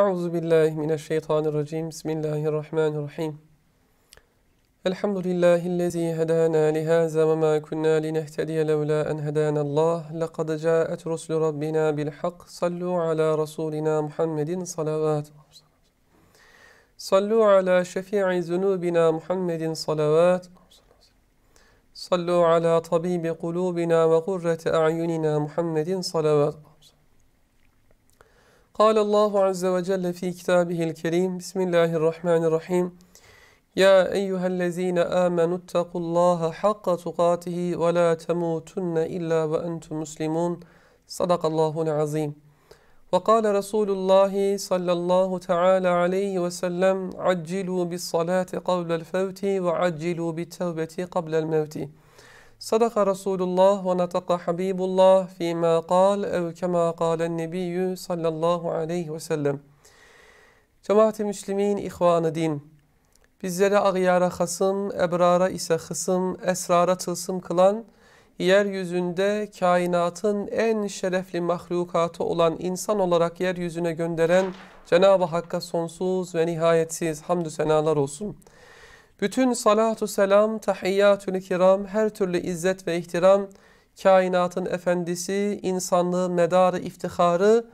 أعوذ بالله من الشيطان الرجيم بسم الله الرحمن الرحيم الحمد لله الذي هدانا لهذا وما كنا لنهتدي لولا أن هدانا الله لقد جاءت رسل ربنا بالحق صلوا على رسولنا محمد صلوات صلوا على شفيع ذنوبنا محمد صلوات صلوا على طبيب قلوبنا وقرة أعيننا محمد صلوات قال الله عز وجل في كتابه الكريم بسم الله الرحمن الرحيم يا أيها الذين آمنوا اتقوا الله حق تقاته ولا تموتن إلا وأنتم مسلمون صدق الله العظيم وقال رسول الله صلى الله تعالى عليه وسلم عجلوا بالصلاة قبل الفوت وعجلوا بالتوبة قبل الموت Sadaka Resulullah ve nataka Habibullah fîmâ kal ev kemâ kâlen nebiyyü sallallahu aleyhi ve sellem. Cemaat-i Müslümin, ihvan din. Bizlere ağyara hasım, ebrara ise hısım, esrara tılsım kılan, yeryüzünde kainatın en şerefli mahlukatı olan insan olarak yeryüzüne gönderen Cenab-ı Hakk'a sonsuz ve nihayetsiz hamdü senalar olsun.'' Bütün salatu selam, tahiyyatül kiram, her türlü izzet ve ihtiram, kainatın efendisi, insanlığın medarı, iftiharı,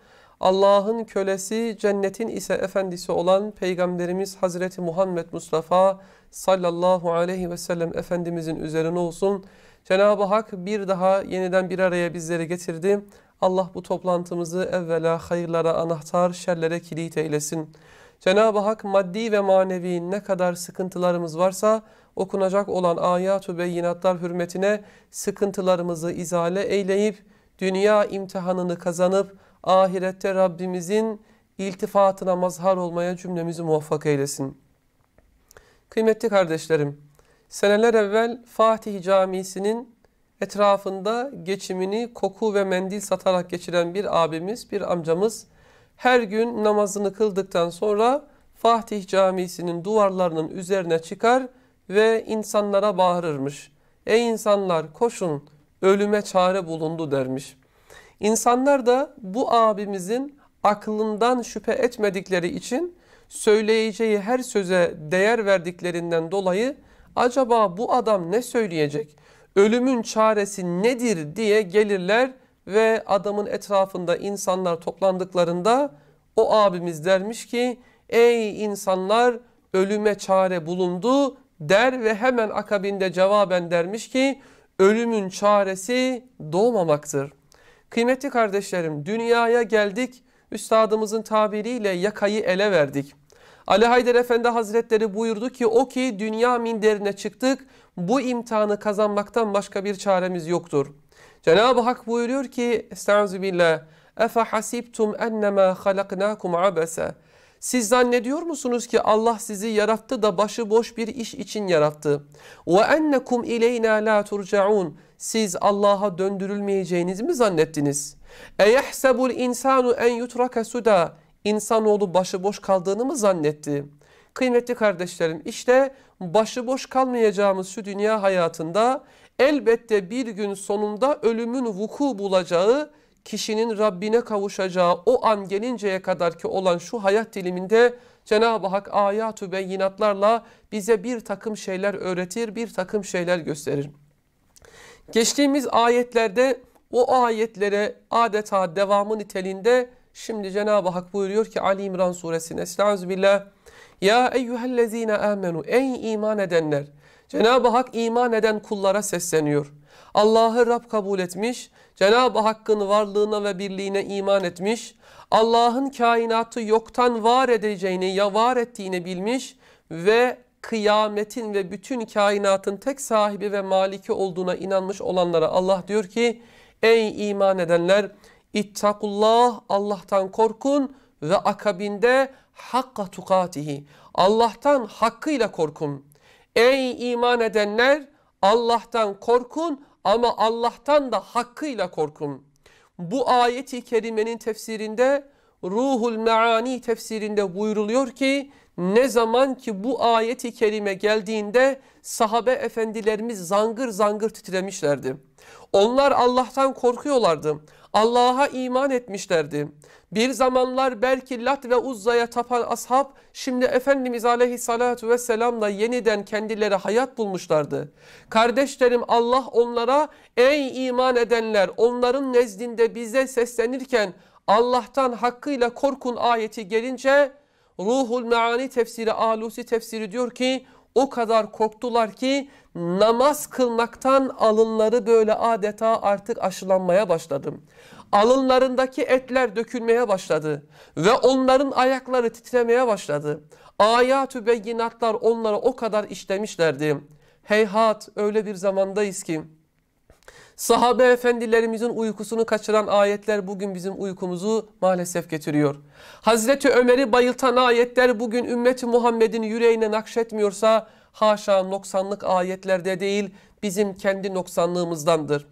Allah'ın kölesi, cennetin ise efendisi olan Peygamberimiz Hazreti Muhammed Mustafa sallallahu aleyhi ve sellem Efendimizin üzerine olsun. Cenab-ı Hak bir daha yeniden bir araya bizleri getirdi. Allah bu toplantımızı evvela hayırlara anahtar, şerlere kilit eylesin. Cenab-ı Hak maddi ve manevi ne kadar sıkıntılarımız varsa okunacak olan ayat-ı beyinatlar hürmetine sıkıntılarımızı izale eyleyip dünya imtihanını kazanıp ahirette Rabbimizin iltifatına mazhar olmaya cümlemizi muvaffak eylesin. Kıymetli kardeşlerim, seneler evvel Fatih Camisi'nin etrafında geçimini koku ve mendil satarak geçiren bir abimiz, bir amcamız her gün namazını kıldıktan sonra Fatih Camisi'nin duvarlarının üzerine çıkar ve insanlara bağırırmış. Ey insanlar koşun ölüme çare bulundu dermiş. İnsanlar da bu abimizin aklından şüphe etmedikleri için söyleyeceği her söze değer verdiklerinden dolayı acaba bu adam ne söyleyecek? Ölümün çaresi nedir diye gelirler ve adamın etrafında insanlar toplandıklarında o abimiz dermiş ki ey insanlar ölüme çare bulundu der ve hemen akabinde cevaben dermiş ki ölümün çaresi doğmamaktır. Kıymetli kardeşlerim dünyaya geldik üstadımızın tabiriyle yakayı ele verdik. Ali Haydar Efendi Hazretleri buyurdu ki o ki dünya minderine çıktık bu imtihanı kazanmaktan başka bir çaremiz yoktur.'' Cenab-ı Hak buyuruyor ki Estaizu billah Efe hasibtum ennemâ halaknâkum abese siz zannediyor musunuz ki Allah sizi yarattı da başı boş bir iş için yarattı? Ve ennekum ileyna la turcaun. Siz Allah'a döndürülmeyeceğinizi mi zannettiniz? Eyehsebul insanu en yutraka suda. İnsanoğlu boş kaldığını mı zannetti? Kıymetli kardeşlerim işte başı boş kalmayacağımız şu dünya hayatında elbette bir gün sonunda ölümün vuku bulacağı, kişinin Rabbine kavuşacağı o an gelinceye kadar ki olan şu hayat diliminde Cenab-ı Hak ayatü beyinatlarla bize bir takım şeyler öğretir, bir takım şeyler gösterir. Geçtiğimiz ayetlerde o ayetlere adeta devamı niteliğinde şimdi Cenab-ı Hak buyuruyor ki Ali İmran suresinde Estağfirullah. Ya eyyühellezine amenu ey iman edenler Cenab-ı Hak iman eden kullara sesleniyor. Allah'ı Rab kabul etmiş, Cenab-ı Hakk'ın varlığına ve birliğine iman etmiş, Allah'ın kainatı yoktan var edeceğini ya var ettiğini bilmiş ve kıyametin ve bütün kainatın tek sahibi ve maliki olduğuna inanmış olanlara Allah diyor ki ey iman edenler ittakullah Allah'tan korkun ve akabinde hakka tukatihi Allah'tan hakkıyla korkun. Ey iman edenler Allah'tan korkun ama Allah'tan da hakkıyla korkun. Bu ayeti kerimenin tefsirinde Ruhul Meani tefsirinde buyuruluyor ki ne zaman ki bu ayeti kerime geldiğinde sahabe efendilerimiz zangır zangır titremişlerdi. Onlar Allah'tan korkuyorlardı. Allah'a iman etmişlerdi. Bir zamanlar belki Lat ve Uzza'ya tapan ashab şimdi Efendimiz aleyhissalatu vesselamla yeniden kendileri hayat bulmuşlardı. Kardeşlerim Allah onlara ey iman edenler onların nezdinde bize seslenirken Allah'tan hakkıyla korkun ayeti gelince Ruhul Meani tefsiri Alusi tefsiri diyor ki o kadar korktular ki namaz kılmaktan alınları böyle adeta artık aşılanmaya başladım. Alınlarındaki etler dökülmeye başladı ve onların ayakları titremeye başladı. Ayatü beyinatlar onlara o kadar işlemişlerdi. Heyhat öyle bir zamandayız ki sahabe efendilerimizin uykusunu kaçıran ayetler bugün bizim uykumuzu maalesef getiriyor. Hazreti Ömer'i bayıltan ayetler bugün ümmeti Muhammed'in yüreğine nakşetmiyorsa haşa noksanlık ayetlerde değil bizim kendi noksanlığımızdandır.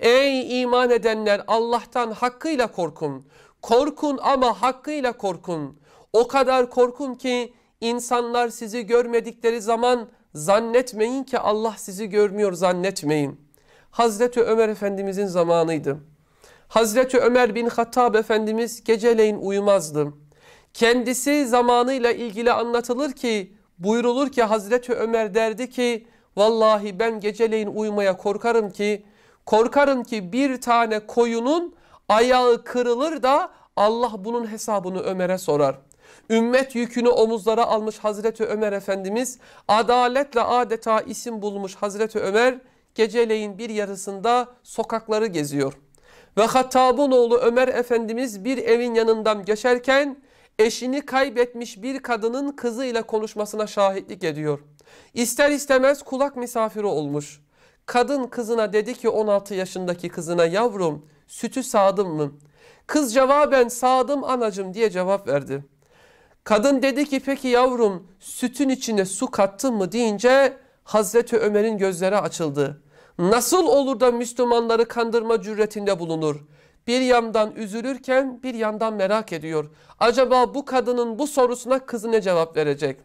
Ey iman edenler Allah'tan hakkıyla korkun. Korkun ama hakkıyla korkun. O kadar korkun ki insanlar sizi görmedikleri zaman zannetmeyin ki Allah sizi görmüyor zannetmeyin. Hazreti Ömer Efendimizin zamanıydı. Hazreti Ömer bin Hattab Efendimiz geceleyin uyumazdı. Kendisi zamanıyla ilgili anlatılır ki buyurulur ki Hazreti Ömer derdi ki vallahi ben geceleyin uyumaya korkarım ki Korkarım ki bir tane koyunun ayağı kırılır da Allah bunun hesabını Ömer'e sorar. Ümmet yükünü omuzlara almış Hazreti Ömer Efendimiz adaletle adeta isim bulmuş Hazreti Ömer geceleyin bir yarısında sokakları geziyor. Ve Hattab'ın oğlu Ömer Efendimiz bir evin yanından geçerken eşini kaybetmiş bir kadının kızıyla konuşmasına şahitlik ediyor. İster istemez kulak misafiri olmuş. Kadın kızına dedi ki 16 yaşındaki kızına yavrum sütü sağdım mı? Kız cevaben sağdım anacım diye cevap verdi. Kadın dedi ki peki yavrum sütün içine su kattın mı deyince Hazreti Ömer'in gözleri açıldı. Nasıl olur da Müslümanları kandırma cüretinde bulunur? Bir yandan üzülürken bir yandan merak ediyor. Acaba bu kadının bu sorusuna kızı ne cevap verecek?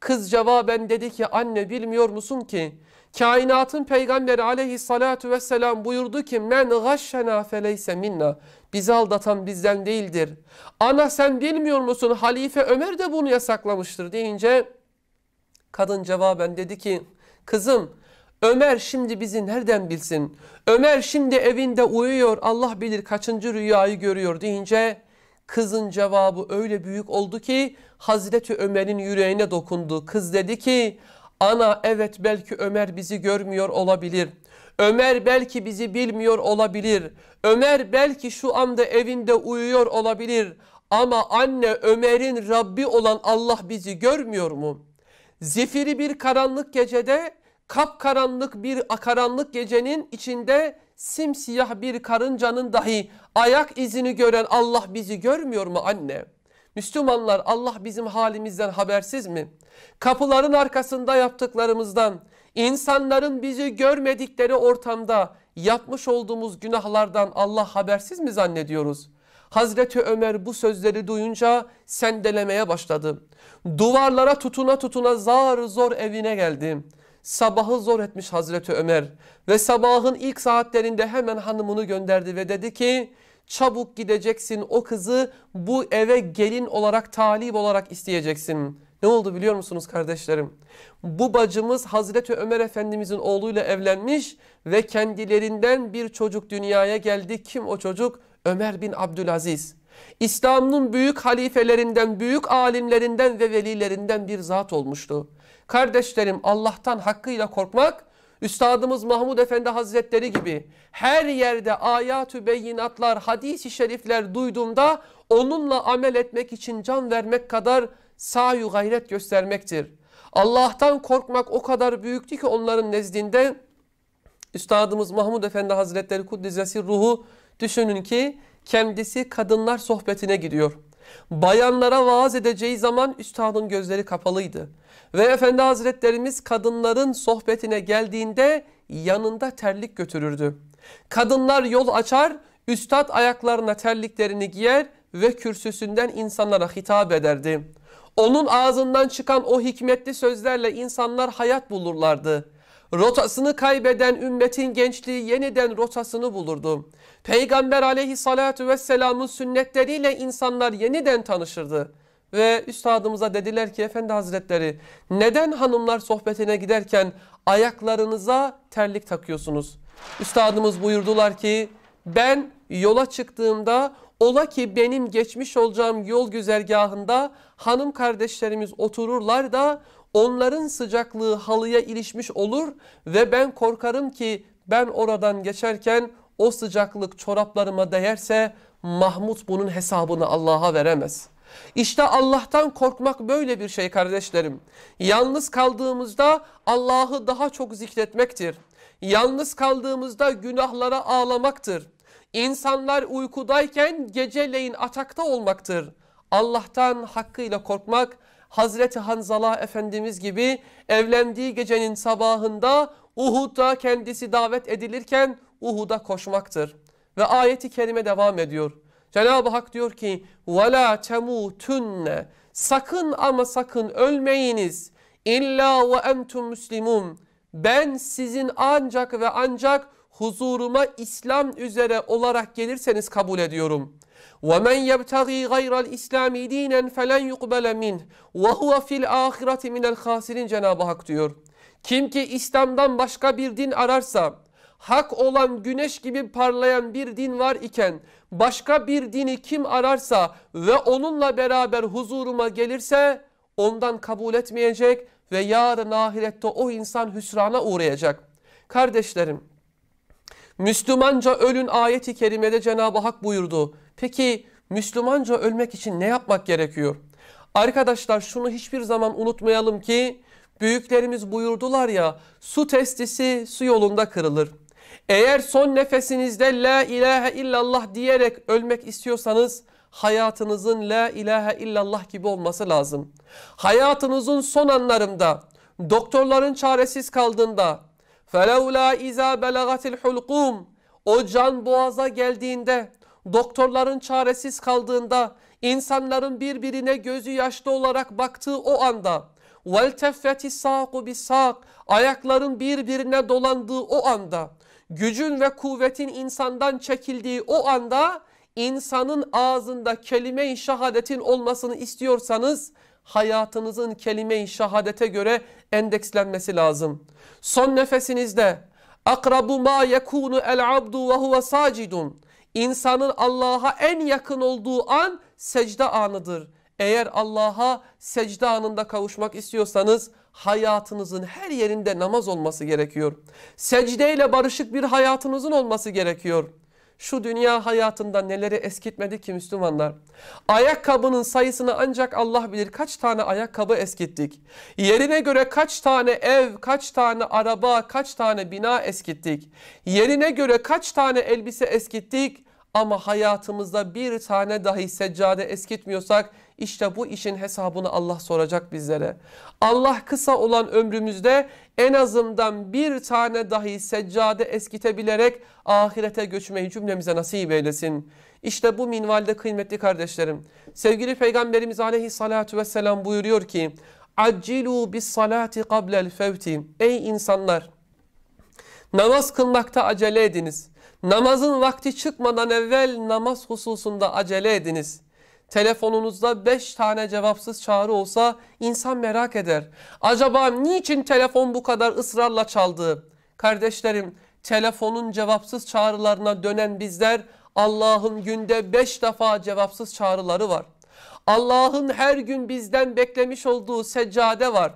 Kız cevaben dedi ki anne bilmiyor musun ki Kainatın peygamberi aleyhissalatu vesselam buyurdu ki men gaşşena feleyse minna. Bizi aldatan bizden değildir. Ana sen bilmiyor musun halife Ömer de bunu yasaklamıştır deyince kadın cevaben dedi ki kızım Ömer şimdi bizi nereden bilsin? Ömer şimdi evinde uyuyor Allah bilir kaçıncı rüyayı görüyor deyince kızın cevabı öyle büyük oldu ki Hazreti Ömer'in yüreğine dokundu. Kız dedi ki Ana evet belki Ömer bizi görmüyor olabilir. Ömer belki bizi bilmiyor olabilir. Ömer belki şu anda evinde uyuyor olabilir. Ama anne Ömer'in Rabbi olan Allah bizi görmüyor mu? Zifiri bir karanlık gecede kap karanlık bir karanlık gecenin içinde simsiyah bir karıncanın dahi ayak izini gören Allah bizi görmüyor mu anne?'' Müslümanlar Allah bizim halimizden habersiz mi? Kapıların arkasında yaptıklarımızdan, insanların bizi görmedikleri ortamda yapmış olduğumuz günahlardan Allah habersiz mi zannediyoruz? Hazreti Ömer bu sözleri duyunca sendelemeye başladı. Duvarlara tutuna tutuna zar zor evine geldi. Sabahı zor etmiş Hazreti Ömer ve sabahın ilk saatlerinde hemen hanımını gönderdi ve dedi ki Çabuk gideceksin o kızı bu eve gelin olarak talip olarak isteyeceksin. Ne oldu biliyor musunuz kardeşlerim? Bu bacımız Hazreti Ömer Efendimizin oğluyla evlenmiş ve kendilerinden bir çocuk dünyaya geldi. Kim o çocuk? Ömer bin Abdülaziz. İslam'ın büyük halifelerinden, büyük alimlerinden ve velilerinden bir zat olmuştu. Kardeşlerim Allah'tan hakkıyla korkmak Üstadımız Mahmud Efendi Hazretleri gibi her yerde ayatü beyinatlar, hadis-i şerifler duyduğumda onunla amel etmek için can vermek kadar sayu gayret göstermektir. Allah'tan korkmak o kadar büyüktü ki onların nezdinde Üstadımız Mahmud Efendi Hazretleri Kuddisesi ruhu düşünün ki kendisi kadınlar sohbetine gidiyor. Bayanlara vaaz edeceği zaman üstadın gözleri kapalıydı. Ve Efendi Hazretlerimiz kadınların sohbetine geldiğinde yanında terlik götürürdü. Kadınlar yol açar, üstad ayaklarına terliklerini giyer ve kürsüsünden insanlara hitap ederdi. Onun ağzından çıkan o hikmetli sözlerle insanlar hayat bulurlardı. Rotasını kaybeden ümmetin gençliği yeniden rotasını bulurdu. Peygamber aleyhissalatu vesselamın sünnetleriyle insanlar yeniden tanışırdı. Ve üstadımıza dediler ki efendi hazretleri neden hanımlar sohbetine giderken ayaklarınıza terlik takıyorsunuz? Üstadımız buyurdular ki ben yola çıktığımda ola ki benim geçmiş olacağım yol güzergahında hanım kardeşlerimiz otururlar da onların sıcaklığı halıya ilişmiş olur ve ben korkarım ki ben oradan geçerken o sıcaklık çoraplarıma değerse Mahmut bunun hesabını Allah'a veremez.'' İşte Allah'tan korkmak böyle bir şey kardeşlerim. Yalnız kaldığımızda Allah'ı daha çok zikretmektir. Yalnız kaldığımızda günahlara ağlamaktır. İnsanlar uykudayken geceleyin atakta olmaktır. Allah'tan hakkıyla korkmak Hazreti Hanzala Efendimiz gibi evlendiği gecenin sabahında uhuda kendisi davet edilirken Uhud'a koşmaktır. Ve ayeti kerime devam ediyor. Cenab-ı Hak diyor ki وَلَا تَمُوتُنَّ Sakın ama sakın ölmeyiniz. İlla ve entum muslimun. Ben sizin ancak ve ancak huzuruma İslam üzere olarak gelirseniz kabul ediyorum. men وَمَنْ يَبْتَغِي غَيْرَ الْاِسْلَامِ د۪ينًا فَلَنْ يُقْبَلَ مِنْهِ وَهُوَ فِي الْآخِرَةِ مِنَ الْخَاسِرِينَ Cenab-ı Hak diyor. Kim ki İslam'dan başka bir din ararsa hak olan güneş gibi parlayan bir din var iken başka bir dini kim ararsa ve onunla beraber huzuruma gelirse ondan kabul etmeyecek ve yarın ahirette o insan hüsrana uğrayacak. Kardeşlerim Müslümanca ölün ayeti kerimede Cenab-ı Hak buyurdu. Peki Müslümanca ölmek için ne yapmak gerekiyor? Arkadaşlar şunu hiçbir zaman unutmayalım ki büyüklerimiz buyurdular ya su testisi su yolunda kırılır. Eğer son nefesinizde la ilahe illallah diyerek ölmek istiyorsanız hayatınızın la ilahe illallah gibi olması lazım. Hayatınızın son anlarında doktorların çaresiz kaldığında فَلَوْلَا اِذَا belagatil الْحُلْقُومِ O can boğaza geldiğinde, doktorların çaresiz kaldığında, insanların birbirine gözü yaşlı olarak baktığı o anda, وَالْتَفَّتِ السَّاقُ بِالسَّاقِ Ayakların birbirine dolandığı o anda, gücün ve kuvvetin insandan çekildiği o anda insanın ağzında kelime-i şehadetin olmasını istiyorsanız hayatınızın kelime-i şehadete göre endekslenmesi lazım. Son nefesinizde akrabu ma yekunu el abdu ve huve sacidun. İnsanın Allah'a en yakın olduğu an secde anıdır. Eğer Allah'a secde anında kavuşmak istiyorsanız hayatınızın her yerinde namaz olması gerekiyor. Secdeyle barışık bir hayatınızın olması gerekiyor. Şu dünya hayatında neleri eskitmedi ki Müslümanlar? Ayakkabının sayısını ancak Allah bilir kaç tane ayakkabı eskittik. Yerine göre kaç tane ev, kaç tane araba, kaç tane bina eskittik. Yerine göre kaç tane elbise eskittik. Ama hayatımızda bir tane dahi seccade eskitmiyorsak işte bu işin hesabını Allah soracak bizlere. Allah kısa olan ömrümüzde en azından bir tane dahi seccade eskitebilerek ahirete göçmeyi cümlemize nasip eylesin. İşte bu minvalde kıymetli kardeşlerim. Sevgili Peygamberimiz aleyhissalatu vesselam buyuruyor ki Accilu bis salati kablel fevti. Ey insanlar! Namaz kılmakta acele ediniz. Namazın vakti çıkmadan evvel namaz hususunda acele ediniz telefonunuzda 5 tane cevapsız çağrı olsa insan merak eder. Acaba niçin telefon bu kadar ısrarla çaldı? Kardeşlerim telefonun cevapsız çağrılarına dönen bizler Allah'ın günde 5 defa cevapsız çağrıları var. Allah'ın her gün bizden beklemiş olduğu seccade var.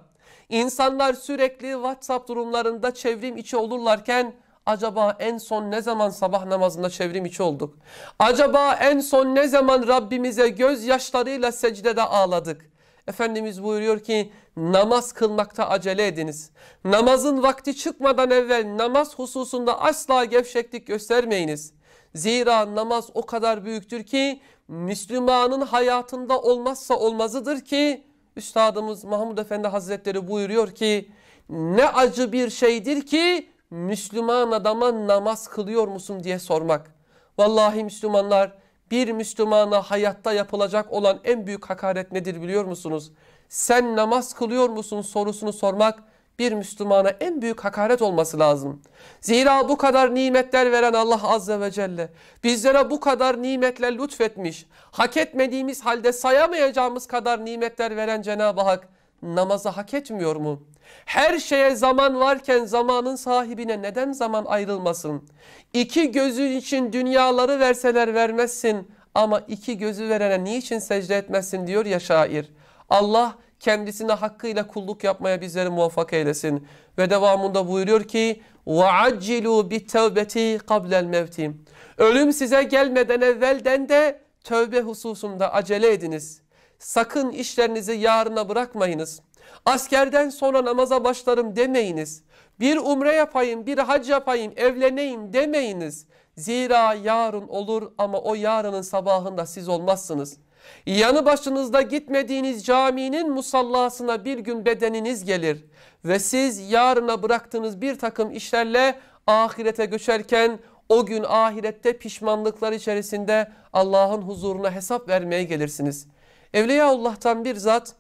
İnsanlar sürekli WhatsApp durumlarında çevrim içi olurlarken Acaba en son ne zaman sabah namazında çevrim içi olduk? Acaba en son ne zaman Rabbimize gözyaşlarıyla secdede ağladık? Efendimiz buyuruyor ki namaz kılmakta acele ediniz. Namazın vakti çıkmadan evvel namaz hususunda asla gevşeklik göstermeyiniz. Zira namaz o kadar büyüktür ki Müslümanın hayatında olmazsa olmazıdır ki Üstadımız Mahmud Efendi Hazretleri buyuruyor ki ne acı bir şeydir ki Müslüman adama namaz kılıyor musun diye sormak. Vallahi Müslümanlar bir Müslümana hayatta yapılacak olan en büyük hakaret nedir biliyor musunuz? Sen namaz kılıyor musun sorusunu sormak bir Müslümana en büyük hakaret olması lazım. Zira bu kadar nimetler veren Allah Azze ve Celle bizlere bu kadar nimetler lütfetmiş. Hak etmediğimiz halde sayamayacağımız kadar nimetler veren Cenab-ı Hak namazı hak etmiyor mu? Her şeye zaman varken zamanın sahibine neden zaman ayrılmasın? İki gözün için dünyaları verseler vermezsin ama iki gözü verene niçin secde etmezsin diyor ya şair. Allah kendisine hakkıyla kulluk yapmaya bizleri muvaffak eylesin. Ve devamında buyuruyor ki وَعَجِّلُوا بِالتَّوْبَةِ قَبْلَ الْمَوْتِ Ölüm size gelmeden evvelden de tövbe hususunda acele ediniz. Sakın işlerinizi yarına bırakmayınız. Askerden sonra namaza başlarım demeyiniz. Bir umre yapayım, bir hac yapayım, evleneyim demeyiniz. Zira yarın olur ama o yarının sabahında siz olmazsınız. Yanı başınızda gitmediğiniz caminin musallasına bir gün bedeniniz gelir ve siz yarına bıraktığınız bir takım işlerle ahirete göçerken o gün ahirette pişmanlıklar içerisinde Allah'ın huzuruna hesap vermeye gelirsiniz.'' Evliyaullah'tan bir zat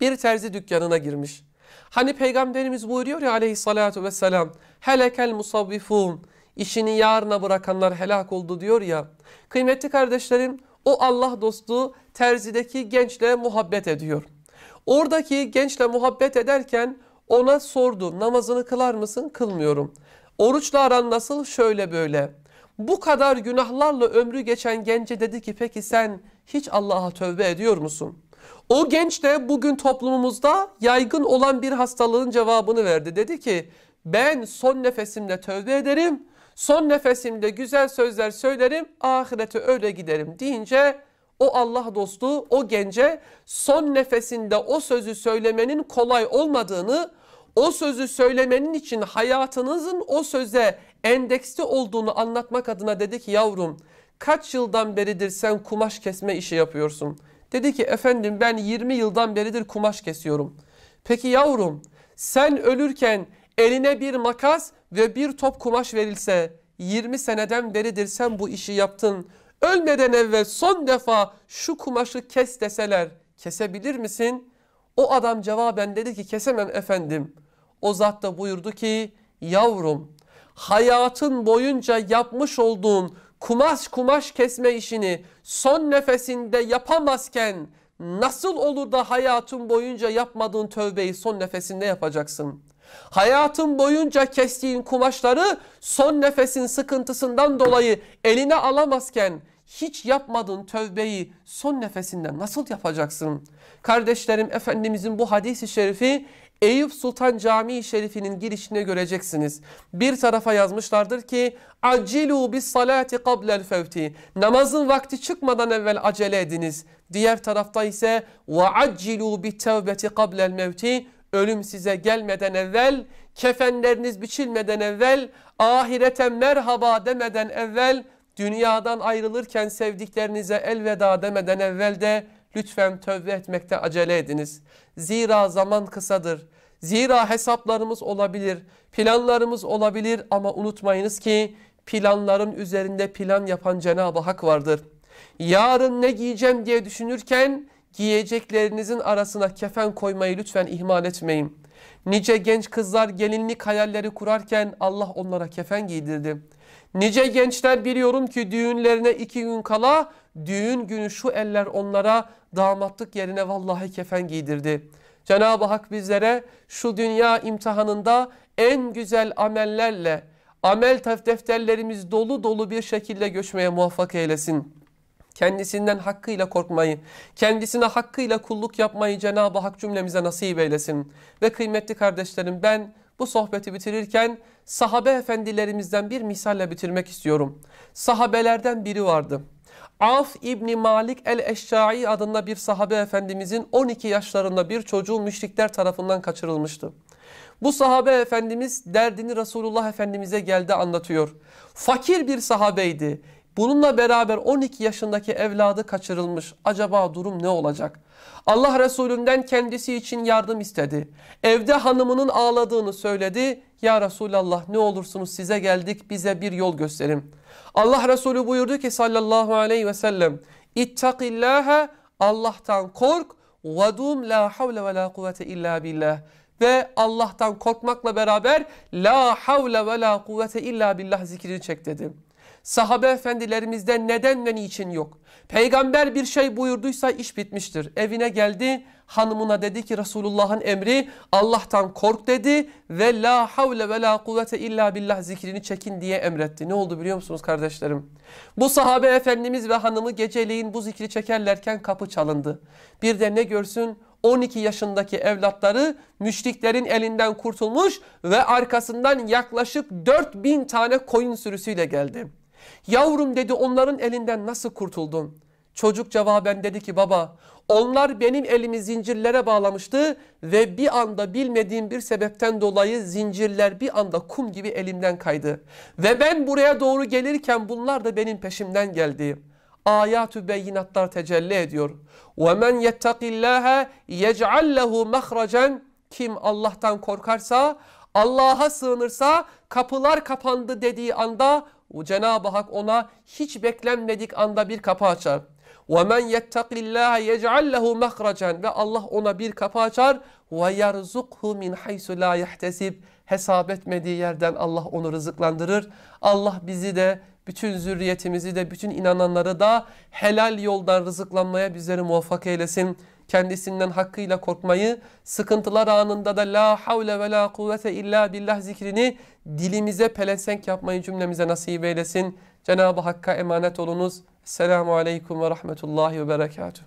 bir terzi dükkanına girmiş. Hani peygamberimiz buyuruyor ya aleyhissalatu vesselam helekel musavvifun işini yarına bırakanlar helak oldu diyor ya. Kıymetli kardeşlerim o Allah dostu terzideki gençle muhabbet ediyor. Oradaki gençle muhabbet ederken ona sordu namazını kılar mısın? Kılmıyorum. Oruçla aran nasıl? Şöyle böyle. Bu kadar günahlarla ömrü geçen gence dedi ki peki sen hiç Allah'a tövbe ediyor musun? O genç de bugün toplumumuzda yaygın olan bir hastalığın cevabını verdi. Dedi ki ben son nefesimle tövbe ederim. Son nefesimde güzel sözler söylerim. Ahirete öyle giderim deyince o Allah dostu o gence son nefesinde o sözü söylemenin kolay olmadığını, o sözü söylemenin için hayatınızın o söze endekste olduğunu anlatmak adına dedi ki yavrum kaç yıldan beridir sen kumaş kesme işi yapıyorsun? Dedi ki efendim ben 20 yıldan beridir kumaş kesiyorum. Peki yavrum sen ölürken eline bir makas ve bir top kumaş verilse 20 seneden beridir sen bu işi yaptın. Ölmeden evvel son defa şu kumaşı kes deseler kesebilir misin? O adam cevaben dedi ki kesemem efendim. O zat da buyurdu ki yavrum hayatın boyunca yapmış olduğun kumaş kumaş kesme işini son nefesinde yapamazken nasıl olur da hayatın boyunca yapmadığın tövbeyi son nefesinde yapacaksın? Hayatın boyunca kestiğin kumaşları son nefesin sıkıntısından dolayı eline alamazken hiç yapmadığın tövbeyi son nefesinden nasıl yapacaksın? Kardeşlerim Efendimizin bu hadisi şerifi Eyüp Sultan Camii Şerifi'nin girişine göreceksiniz. Bir tarafa yazmışlardır ki acilu bis salati qablel fevti. Namazın vakti çıkmadan evvel acele ediniz. Diğer tarafta ise ve acilu bit tevbeti qablel mevti. Ölüm size gelmeden evvel, kefenleriniz biçilmeden evvel, ahirete merhaba demeden evvel Dünyadan ayrılırken sevdiklerinize elveda demeden evvel de lütfen tövbe etmekte acele ediniz. Zira zaman kısadır. Zira hesaplarımız olabilir, planlarımız olabilir ama unutmayınız ki planların üzerinde plan yapan Cenab-ı Hak vardır. Yarın ne giyeceğim diye düşünürken giyeceklerinizin arasına kefen koymayı lütfen ihmal etmeyin. Nice genç kızlar gelinlik hayalleri kurarken Allah onlara kefen giydirdi. Nice gençler biliyorum ki düğünlerine iki gün kala düğün günü şu eller onlara damatlık yerine vallahi kefen giydirdi. Cenab-ı Hak bizlere şu dünya imtihanında en güzel amellerle amel defterlerimiz dolu dolu bir şekilde göçmeye muvaffak eylesin. Kendisinden hakkıyla korkmayı, kendisine hakkıyla kulluk yapmayı Cenab-ı Hak cümlemize nasip eylesin. Ve kıymetli kardeşlerim ben bu sohbeti bitirirken sahabe efendilerimizden bir misalle bitirmek istiyorum. Sahabelerden biri vardı. Af İbni Malik el-Eşşai adında bir sahabe efendimizin 12 yaşlarında bir çocuğu müşrikler tarafından kaçırılmıştı. Bu sahabe efendimiz derdini Resulullah efendimize geldi anlatıyor. Fakir bir sahabeydi. Bununla beraber 12 yaşındaki evladı kaçırılmış. Acaba durum ne olacak? Allah Resulünden kendisi için yardım istedi. Evde hanımının ağladığını söyledi. Ya Resulallah ne olursunuz size geldik bize bir yol gösterin. Allah Resulü buyurdu ki sallallahu aleyhi ve sellem İttakillâhe Allah'tan kork vadum la havle ve la kuvvete illa billah ve Allah'tan korkmakla beraber la havle ve la kuvvete illa billah zikrini çek dedim. Sahabe efendilerimizde neden ve niçin yok? Peygamber bir şey buyurduysa iş bitmiştir. Evine geldi hanımına dedi ki Resulullah'ın emri Allah'tan kork dedi ve la havle ve la kuvvete illa billah zikrini çekin diye emretti. Ne oldu biliyor musunuz kardeşlerim? Bu sahabe efendimiz ve hanımı geceleyin bu zikri çekerlerken kapı çalındı. Bir de ne görsün 12 yaşındaki evlatları müşriklerin elinden kurtulmuş ve arkasından yaklaşık 4000 tane koyun sürüsüyle geldi. Yavrum dedi onların elinden nasıl kurtuldun? Çocuk cevaben dedi ki baba onlar benim elimi zincirlere bağlamıştı ve bir anda bilmediğim bir sebepten dolayı zincirler bir anda kum gibi elimden kaydı. Ve ben buraya doğru gelirken bunlar da benim peşimden geldi. Ayatü beyinatlar tecelli ediyor. وَمَنْ يَتَّقِ اللّٰهَ يَجْعَلْ لَهُ مَخْرَجًا Kim Allah'tan korkarsa, Allah'a sığınırsa kapılar kapandı dediği anda Cenab-ı Hak ona hiç beklenmedik anda bir kapı açar. وَمَنْ يَتَّقِ اللّٰهَ يَجْعَلْ لَهُ مَخْرَجًا Ve Allah ona bir kapı açar. وَيَرْزُقْهُ مِنْ حَيْسُ لَا يَحْتَسِبْ hesap etmediği yerden Allah onu rızıklandırır. Allah bizi de bütün zürriyetimizi de bütün inananları da helal yoldan rızıklanmaya bizleri muvaffak eylesin. Kendisinden hakkıyla korkmayı, sıkıntılar anında da la havle ve la kuvvete illa billah zikrini dilimize pelesenk yapmayı cümlemize nasip eylesin. Cenab-ı Hakk'a emanet olunuz. Selamun Aleyküm ve Rahmetullahi ve Berekatuhu.